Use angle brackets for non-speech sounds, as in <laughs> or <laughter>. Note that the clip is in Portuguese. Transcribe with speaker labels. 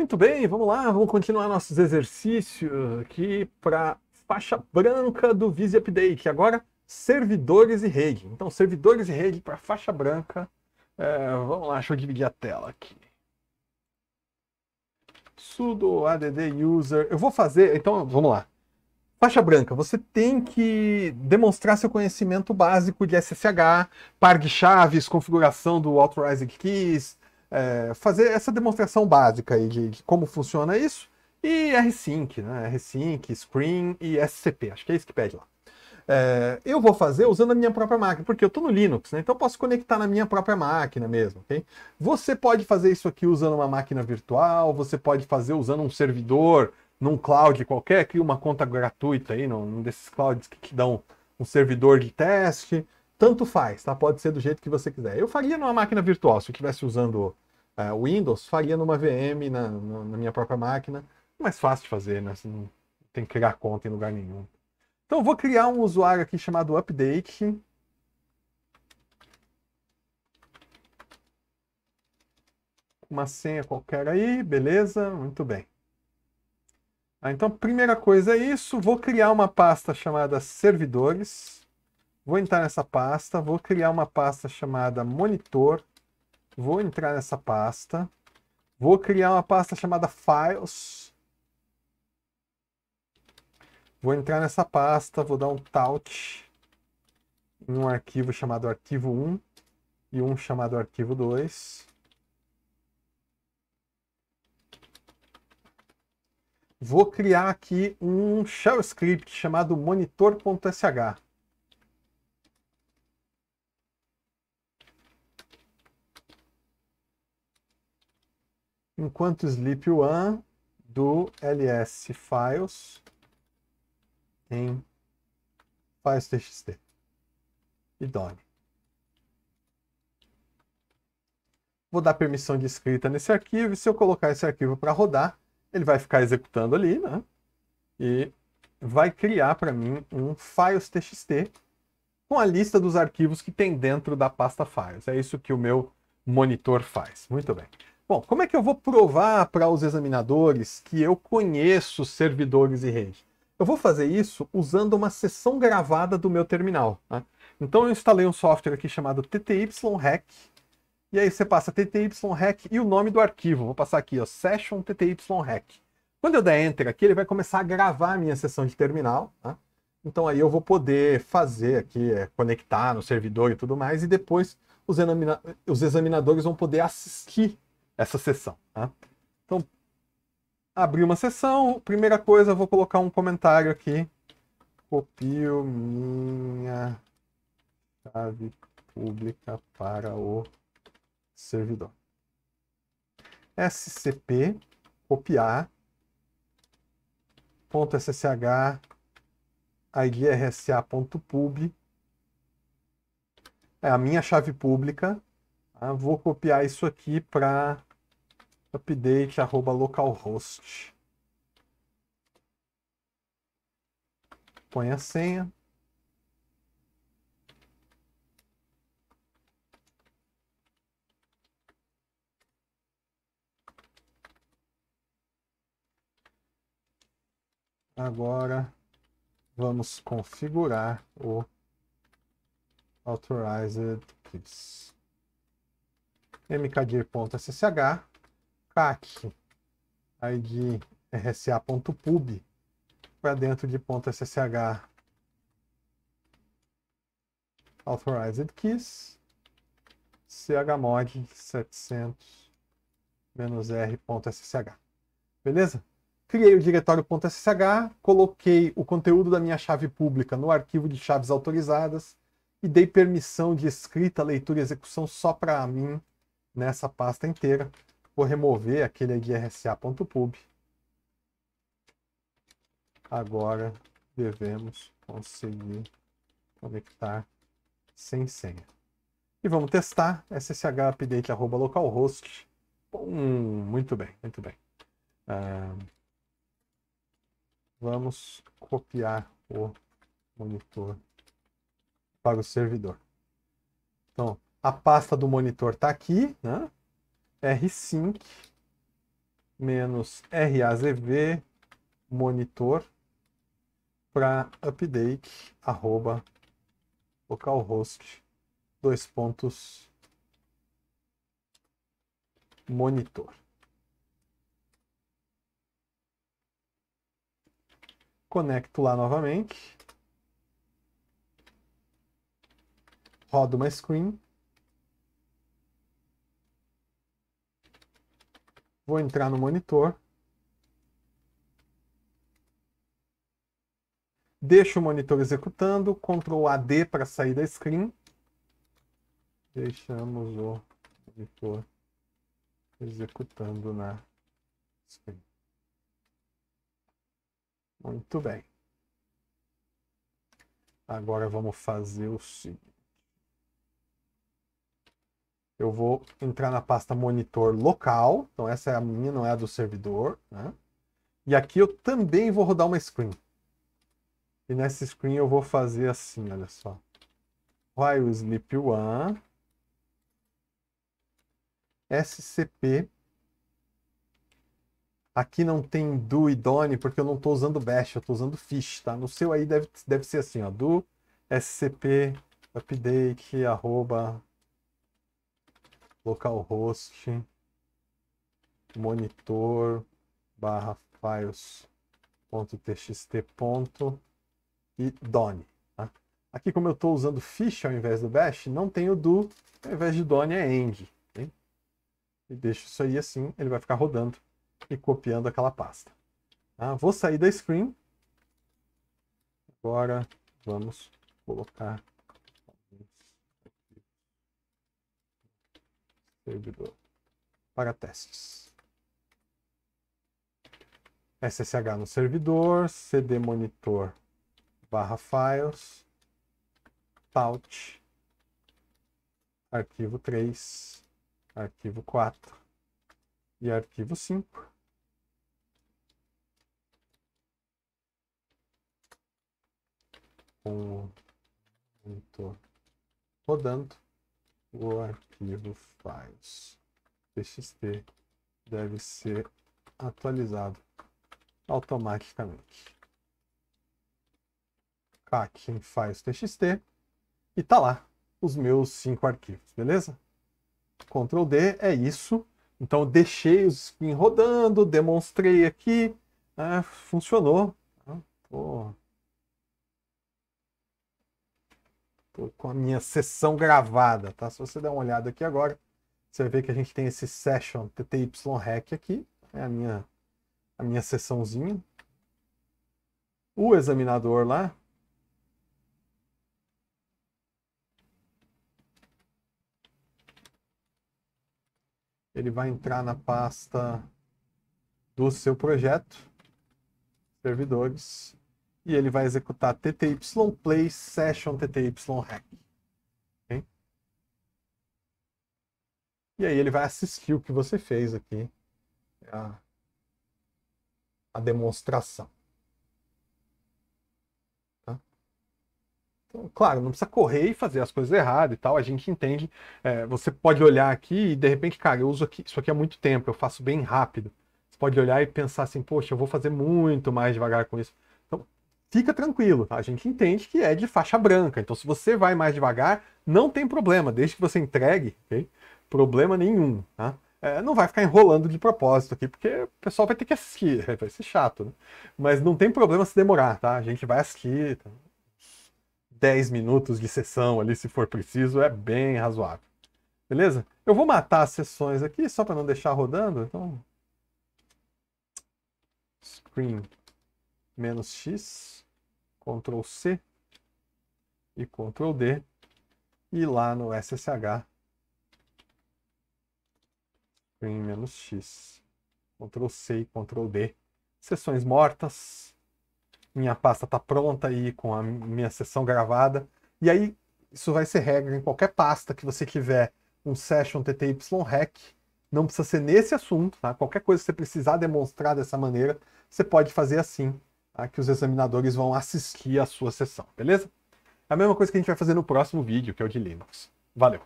Speaker 1: Muito bem, vamos lá, vamos continuar nossos exercícios aqui para faixa branca do Visi Update. Agora, servidores e rede. Então, servidores e rede para faixa branca. É, vamos lá, deixa eu dividir a tela aqui. sudo add user. Eu vou fazer, então, vamos lá. Faixa branca, você tem que demonstrar seu conhecimento básico de SSH, par de chaves, configuração do Authorized Keys, é, fazer essa demonstração básica aí de, de, como funciona isso e rsync, né? rsync, spring e scp, acho que é isso que pede lá. É, eu vou fazer usando a minha própria máquina, porque eu estou no Linux, né? então posso conectar na minha própria máquina mesmo. Okay? Você pode fazer isso aqui usando uma máquina virtual, você pode fazer usando um servidor num cloud qualquer, cria uma conta gratuita aí num, num desses clouds que te dão um servidor de teste tanto faz, tá? Pode ser do jeito que você quiser. Eu faria numa máquina virtual, se eu estivesse usando é, Windows, faria numa VM, na, na, minha própria máquina. É mais fácil de fazer, né? Você não tem que criar conta em lugar nenhum. Então, vou criar um usuário aqui chamado update. Uma senha qualquer aí, beleza? Muito bem. Ah, então, primeira coisa é isso. Vou criar uma pasta chamada servidores. Vou entrar nessa pasta, vou criar uma pasta chamada monitor. Vou entrar nessa pasta. Vou criar uma pasta chamada files. Vou entrar nessa pasta, vou dar um touch em um arquivo chamado arquivo 1 e um chamado arquivo 2. Vou criar aqui um shell script chamado monitor.sh. enquanto sleep one do ls files em files.txt e done. Vou dar permissão de escrita nesse arquivo, e se eu colocar esse arquivo para rodar, ele vai ficar executando ali, né? E vai criar para mim um files.txt com a lista dos arquivos que tem dentro da pasta files. É isso que o meu monitor faz. Muito bem. Bom, como é que eu vou provar para os examinadores que eu conheço servidores e rede? Eu vou fazer isso usando uma sessão gravada do meu terminal. Né? Então eu instalei um software aqui chamado ttyhack, e aí você passa ttyhack e o nome do arquivo. Vou passar aqui, ó, session ttyhack. Quando eu der enter aqui, ele vai começar a gravar a minha sessão de terminal. Né? Então aí eu vou poder fazer aqui, é, conectar no servidor e tudo mais, e depois os, examina os examinadores vão poder assistir essa sessão. Tá? Então, abri uma sessão. Primeira coisa, eu vou colocar um comentário aqui. Copio minha chave pública para o servidor. SCP copiar ponto .ssh idrsa.pub é a minha chave pública. Tá? Vou copiar isso aqui para update arroba localhost. Põe a senha. Agora vamos configurar o authorized keys mkdir.ssh CAC ID rsa.pub para dentro de .ssh authorized keys chmod 700-r.ssh. Beleza? Criei o diretório.ssh, coloquei o conteúdo da minha chave pública no arquivo de chaves autorizadas e dei permissão de escrita, leitura e execução só para mim nessa pasta inteira. Vou remover aquele grsa.pub. Agora devemos conseguir conectar sem senha. E vamos testar localhost. Hum, muito bem, muito bem. Ah, vamos copiar o monitor para o servidor. Então, a pasta do monitor está aqui, né? rsync menos razv monitor para update arroba localhost dois pontos monitor. Conecto lá novamente. rodo uma screen Vou entrar no monitor. Deixo o monitor executando, Ctrl AD para sair da screen. Deixamos o monitor executando na screen. Muito bem. Agora vamos fazer o seguinte eu vou entrar na pasta monitor local, então essa é a minha, não é a do servidor, né? E aqui eu também vou rodar uma screen. E nessa screen eu vou fazer assim, olha só. While sleep one SCP Aqui não tem do e done porque eu não estou usando bash, eu estou usando fish, tá? No seu aí deve, deve ser assim, ó, do scp update arroba localhost, monitor, barra files ponto e done. Tá? Aqui como eu estou usando fish ao invés do bash, não tenho do, ao invés de done é end. E deixo isso aí assim, ele vai ficar rodando e copiando aquela pasta. Tá? Vou sair da screen. Agora vamos colocar servidor para testes. SSH no servidor, CD monitor barra files, taut, arquivo 3, arquivo 4 e arquivo 5. Com monitor rodando o arquivo files txt deve ser atualizado automaticamente. Aqui em files txt e tá lá os meus cinco arquivos, beleza? Ctrl D é isso. Então deixei os skin rodando, demonstrei aqui, né, funcionou. Ah, com a minha sessão gravada, tá? Se você der uma olhada aqui agora, você vai ver que a gente tem esse session TTY hack aqui, é a minha, a minha sessãozinha. O examinador lá. Ele vai entrar na pasta do seu projeto, servidores, e ele vai executar tty play session tty hack. Okay? E aí ele vai assistir o que você fez aqui, a, a demonstração. Tá? Então, claro, não precisa correr e fazer as coisas erradas e tal, a gente entende. É, você pode olhar aqui e de repente, cara, eu uso aqui, isso aqui há muito tempo, eu faço bem rápido. Você pode olhar e pensar assim, poxa, eu vou fazer muito mais devagar com isso fica tranquilo, tá? A gente entende que é de faixa branca. Então, se você vai mais devagar, não tem problema, desde que você entregue, Problema nenhum, tá? É, não vai ficar enrolando de propósito aqui, porque o pessoal vai ter que assistir, <laughs> vai ser chato, né? Mas não tem problema se demorar, tá? A gente vai assistir tá? 10 minutos de sessão ali, se for preciso, é bem razoável. Beleza? Eu vou matar as sessões aqui, só para não deixar rodando, então... Screen menos x, Ctrl C e Ctrl D, e lá no SSH, em menos x, Ctrl C e Ctrl D, sessões mortas, minha pasta está pronta aí com a minha sessão gravada, e aí isso vai ser regra em qualquer pasta que você tiver um session TTY hack, não precisa ser nesse assunto, tá? Qualquer coisa que você precisar demonstrar dessa maneira, você pode fazer assim. A que os examinadores vão assistir a sua sessão, beleza? É a mesma coisa que a gente vai fazer no próximo vídeo, que é o de Linux. Valeu!